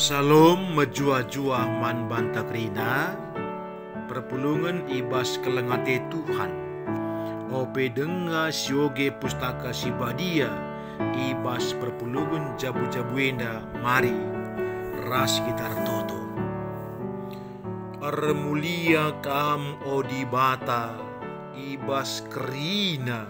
Salom mejua-jua man rina, perpulungan ibas kelengate Tuhan. Ope denga sioge pustaka sibadia ibas perpulungan jabu-jabuenda mari ras kita toto. Armulia kam odibata ibas kerina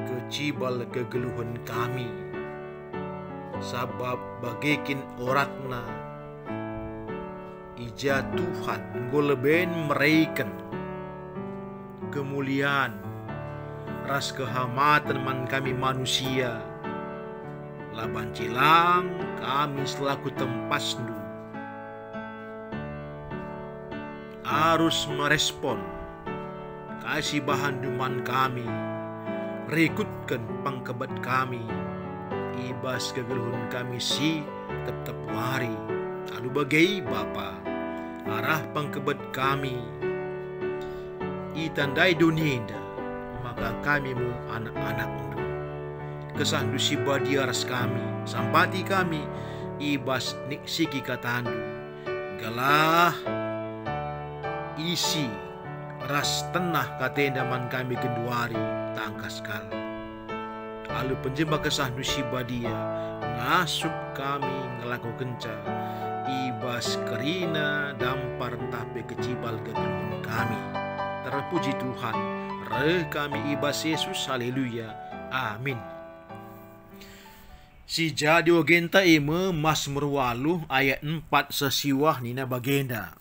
kecibal kegeluhan kami sabab bagikin oratna ija Tuhan goleben mereka kemuliaan ras kehamatan man kami manusia laban cilang kami selaku tempas tempasnu harus merespon kasih bahan duman kami rekutkan pangkebat kami Ibas kegeluhan kami si tetap wari anu bagai bapa arah pangkebet kami i tandai dunia maka kami mu anak-anak undu kesah dusi badiaras kami sampati kami ibas niksiki katandu galah isi ras tenah man kami kenduari tangkas kala Alu penjemba kesah nusi badia, ngasup kami ngelaku kenca, ibas kerina dampar tape kecibal gegelun kami. Terpuji Tuhan, re kami ibas Yesus, haleluya, amin. Si jadi genta ime mas merwalu ayat 4 sesiwah nina bagenda.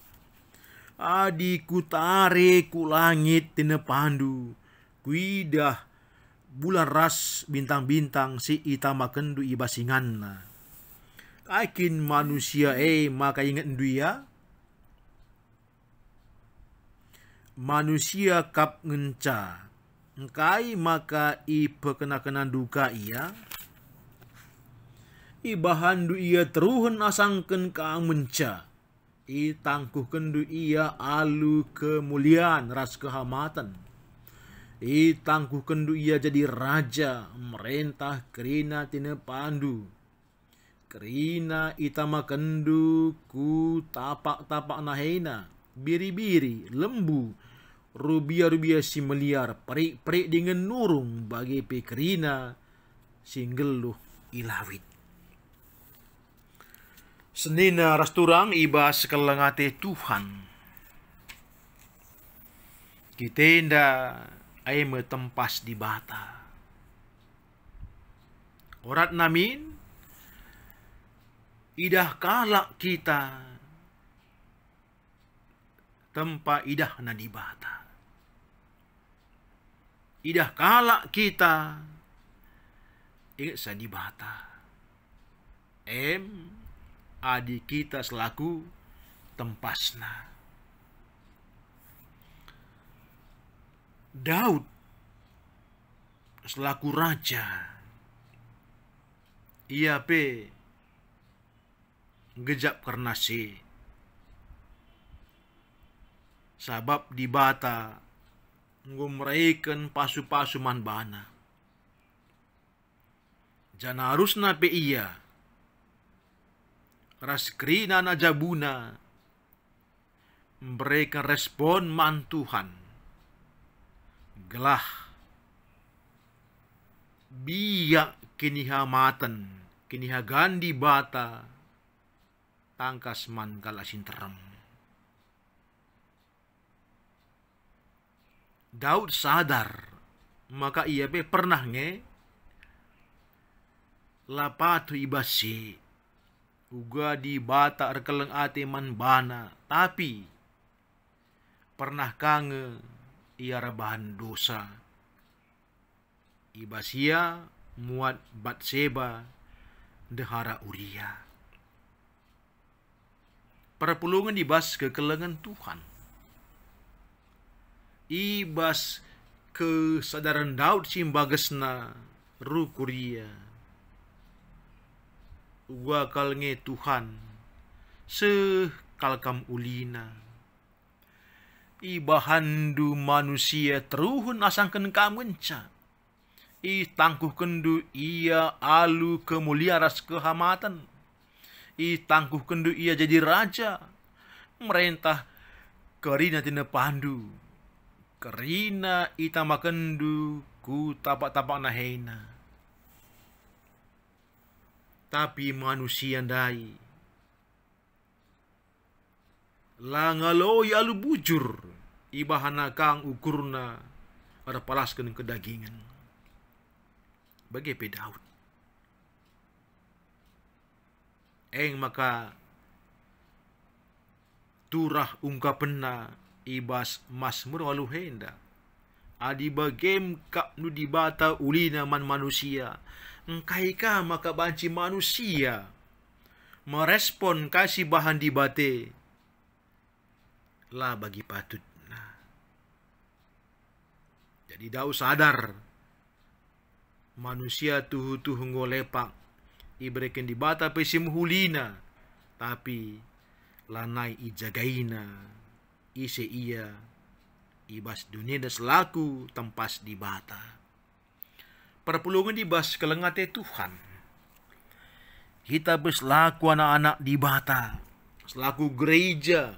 Adiku tarik ku langit tina pandu. Kuidah bulan ras bintang-bintang si itama kendu iba singanna. Aikin manusia eh maka ingat duya. manusia kap ngenca kai maka i pekenakenan duka ia ibahan du ia teruhen asangken ka menca i tangkuh kendu ia alu kemuliaan ras kehamatan Itangku kendu ia jadi raja, merintah kerina tine pandu. Kerina itama kendu ku tapak-tapak nahena, biri-biri, lembu, rubia-rubia si meliar, perik-perik dengan nurung bagi pikerina, singgeluh ilawit. Senina rasturang iba sekelengate Tuhan. Kita indah ay metempas di bata. Orat namin, idah kalak kita tempa idah bata. Idah kalak kita ingat sa di bata. M, adik kita selaku tempasna. Daud selaku raja. Ia P. Gejap karena si Sabab di bata ngumreikan pasu-pasu manbana. Jana harus nape iya. Raskrina najabuna. Mereka respon man Tuhan gelah biak kiniha matan kiniha gandi bata tangkas mangkal asin terem Daud sadar maka ia be pernah nge lapatu ibasi uga di bata erkeleng ate man bana tapi pernah kange ia rebahan dosa. Ibasia muat Batseba dehara Uria. Perpulungan dibas kekelengan Tuhan. Ibas kesadaran Daud simbagesna rukuria. Gua kalenge Tuhan sekalkam ulina. ulina I handu manusia teruhun asangken kamunca. I tangkuh kendu ia alu kemuliaras kehamatan. I tangkuh kendu ia jadi raja. Merintah kerina tina pandu. Kerina itama kendu ku tapak-tapak naheina. Tapi manusia ndai, Langalo ia lu bujur ibahana kang ukurna ada palas kening kedagingan bagi pe eng maka turah ungkapenna ibas masmur henda adi bagem kap nu dibata ulina man manusia engkai ka maka banci manusia merespon kasih bahan dibate lah bagi patut jadi dau sadar manusia tuh tuh ngolepak ibrekin di bata pesim hulina tapi lanai ijagaina ise ia ibas dunia dan selaku tempas di bata. Perpulungan di bas kelengate Tuhan. Kita berselaku anak-anak di bata, selaku gereja,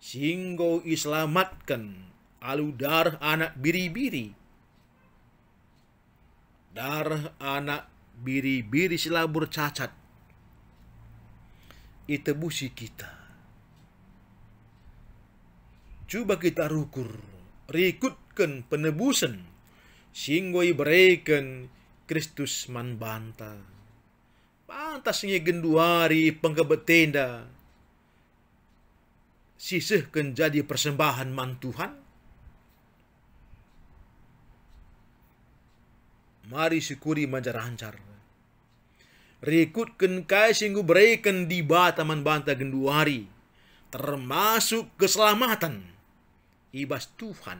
singgo islamatkan Alu darah anak biri-biri. darah anak biri-biri selabur cacat. Itu busi kita. Coba kita rukur. Rikutkan penebusan. Singgoi bereken Kristus man manbanta. Pantasnya genduari penggebet tenda. Sisihkan jadi persembahan man Tuhan. mari syukuri manjar hancar. ken kai singgu berekan di bataman banta genduari, termasuk keselamatan. Ibas Tuhan.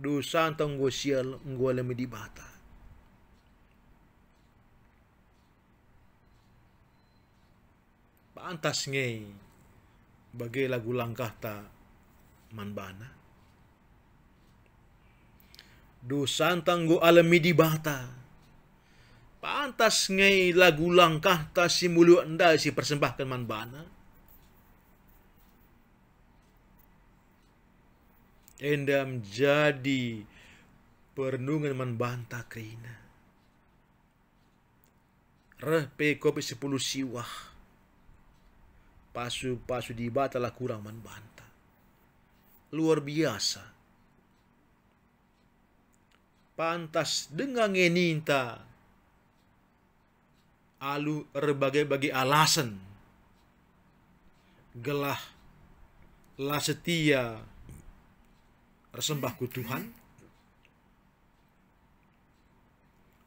Dosa antang sial ngua lemi di bata. Pantas ngei bagai lagu langkah tak manbana. Dusantanggo alami di bata. Pantas ngai lagu langkah ta si mulu anda si persembahkan man bana. Endam jadi perenungan man banta kerina. Reh pe kopi sepuluh siwah. Pasu-pasu di bata lah kurang man banta. Luar biasa pantas dengan ngeninta alu berbagai-bagai alasan gelah lah setia resembahku Tuhan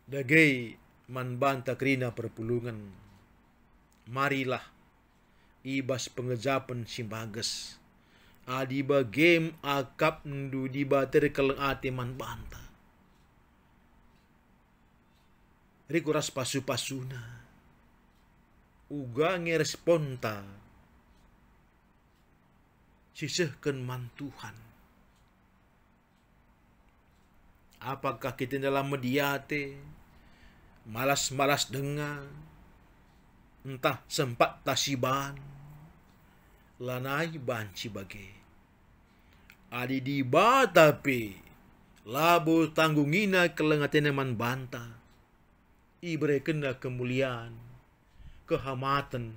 dagai man banta krina perpulungan marilah ibas pengejapan simbages adiba game akap ndu dibater keleng ate man rikuras pasu-pasuna. Uga ngeresponta. Sisihkan mantuhan. Apakah kita dalam mediate, malas-malas dengar, entah sempat tasiban, lanai banci bagai. Adi di tapi labu tanggungina kelengatian eman bantah iberikanlah kemuliaan, kehormatan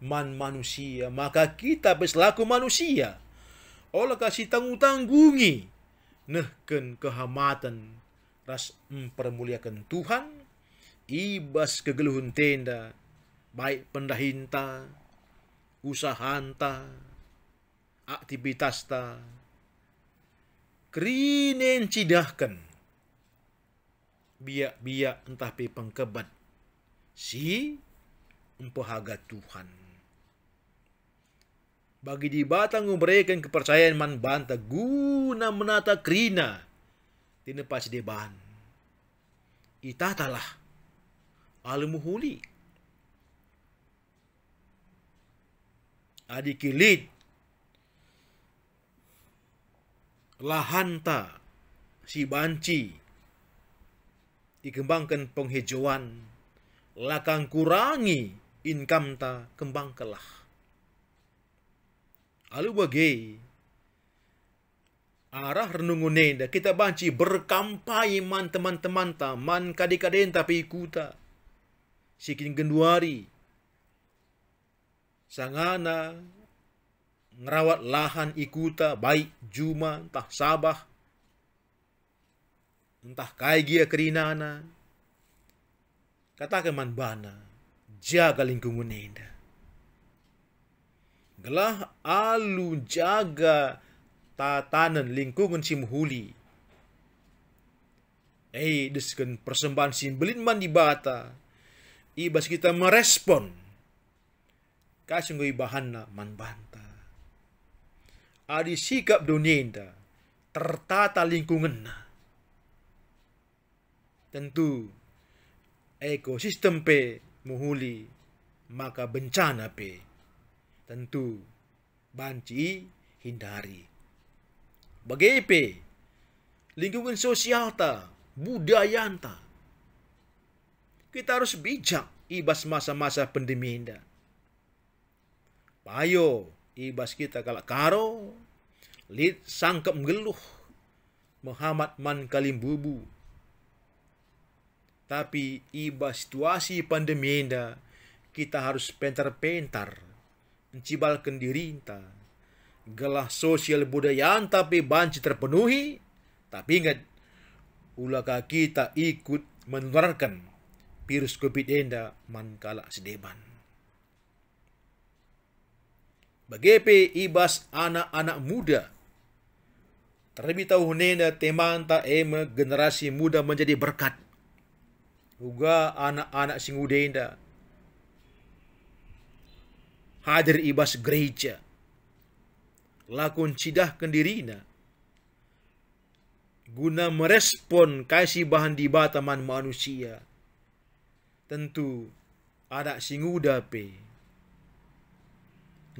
man manusia, maka kita berselaku manusia. oleh kasih tanggung-tanggungi, nehken kehormatan, ras mempermuliakan Tuhan, ibas kegeluhun tenda, baik pendahinta, usahanta, aktivitasta, kerinen cidahkan biak-biak entah pi pengkebat si empu Tuhan. Bagi di batang memberikan kepercayaan man banta guna menata krina tine pas deban. Itatalah alimuhuli. Adikilid lahanta si banci dikembangkan penghijauan. Lakang kurangi income ta kembang kelah. Alu bagai arah renungun da kita banci berkampai man teman-teman ta man kadikaden tapi ikuta sikin genduari sangana ngerawat lahan ikuta baik juma tah sabah entah kai kaigia kerinana, katakan man bana, jaga lingkungan enda. Gelah alu jaga tatanan lingkungan simhuli. Eh, desken persembahan simbelin man di bata. Ibas kita merespon. Kasungguh bahanna man banta. Adi sikap dunia tertata lingkungan na tentu ekosistem P muhuli maka bencana P tentu banci hindari bagai P lingkungan sosial ta budaya ta kita harus bijak ibas masa-masa pandemi inda payo ibas kita kalau karo lid sangkep geluh Muhammad man kalim bubu tapi iba situasi pandemi enda, kita harus pentar-pentar, mencibal kendirinta. Gelah sosial budayaan tapi banci terpenuhi, tapi ingat, ulaka kita ikut menularkan virus COVID enda mankala sedeban. Bagepe ibas anak-anak muda. Terlebih tahu nena temanta ema generasi muda menjadi berkat Uga anak-anak sing udenda. Hadir ibas gereja. Lakun cidah kendirina. Guna merespon kasih bahan di bataman manusia. Tentu anak sing pe.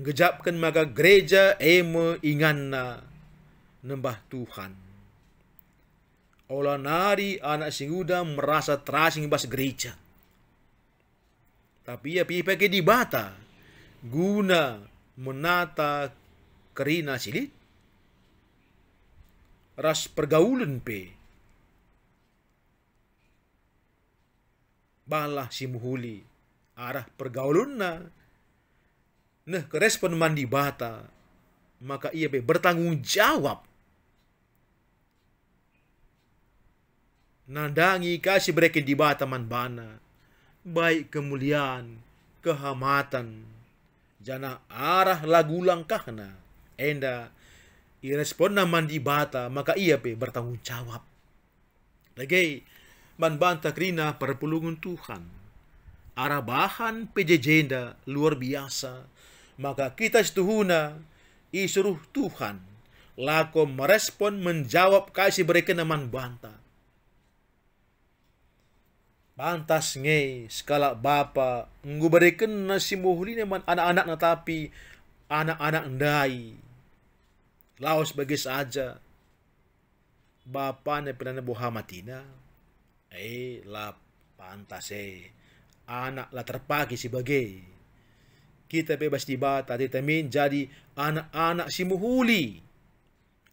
Ngejapkan maka gereja eme inganna nembah Tuhan nari anak Singuda merasa terasing bas gereja. Tapi ia ya di bata, guna menata kerina silit. Ras pergaulan pe. Balah si muhuli. arah pergaulan na. Nah, kerespon mandi bata. Maka ia pe bertanggung jawab nandangi kasih mereka di bataman bana, baik kemuliaan, kehamatan, jana arah lagu langkahna, enda, irespon naman di bata, maka ia pe bertanggung jawab. Lagi, man bantak krina perpulungan Tuhan, arah bahan pejejenda luar biasa, maka kita setuhuna, isuruh Tuhan, lako merespon menjawab kasih mereka naman bantak. Pantas ngei skala bapa ngu nasi muhli neman anak-anak na tapi anak-anak ndai. Laos bagi saja. Bapa na pinana buha matina. Eh la pantas eh. Anak la terpagi sebagai. Kita bebas tadi temin jadi anak-anak si muhuli.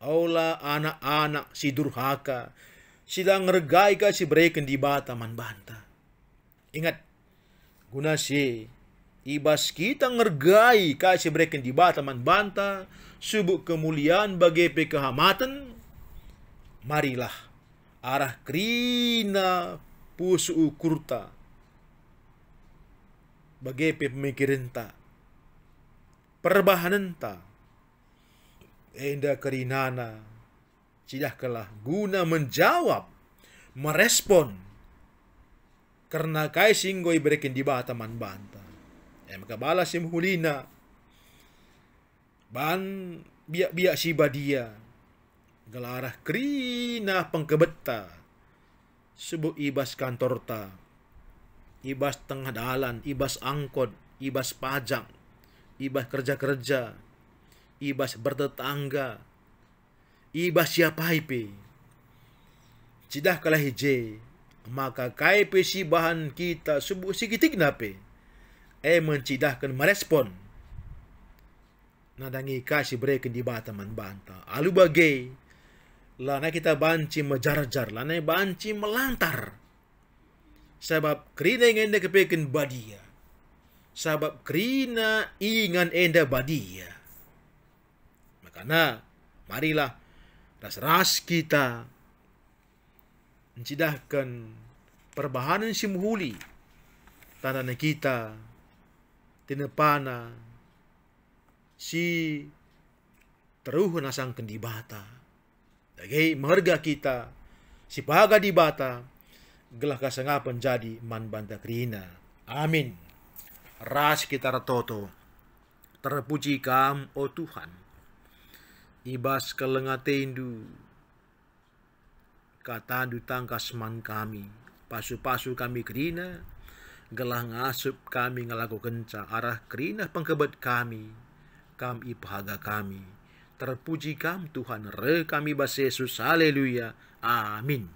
Aula anak-anak si durhaka sila ngergai ka si breken di bata man banta. Ingat, guna si ibas kita ngergai ka si breken di bata man banta, subuk kemuliaan bagi pekehamatan, marilah arah krina pusu ukurta bagi pemikiran ta perbahanan ta enda kerinana Silahkanlah guna menjawab, merespon. Karena kai singgoy berikan di bataman banta. Ya, maka balas yang hulina. Ban biak-biak si badia. Gelarah krina pengkebetta. Subuh ibas kantor ta, Ibas tengah dalan, ibas angkot, ibas pajak, ibas kerja-kerja, ibas bertetangga, iba siya pahipi. Sidah kalahi je, maka kai pe si bahan kita subuh sigitig na pe. E mencidahkan merespon. Nadangi kasih berikan di bata manbanta. Alu bagai, lana kita banci mejar-jar, lana banci melantar. Sebab kerina ingin dia kepekan badia. Ya. Sebab kerina ingin anda badia. Ya. Maka na, marilah ras kita mencidahkan perbahanan simhuli tanah kita tinepana si teruh nasang kendibata dagai merga kita si baga dibata gelah kasangapan jadi man banta krina amin ras kita ratoto terpuji kam o Tuhan ibas kelengatendu. Katandu tangkas man kami, pasu-pasu kami kerina, gelang asup kami ngelaku kenca arah kerina pengkebet kami, kam ibahaga kami. Terpuji kam Tuhan re kami bas Yesus, haleluya, amin.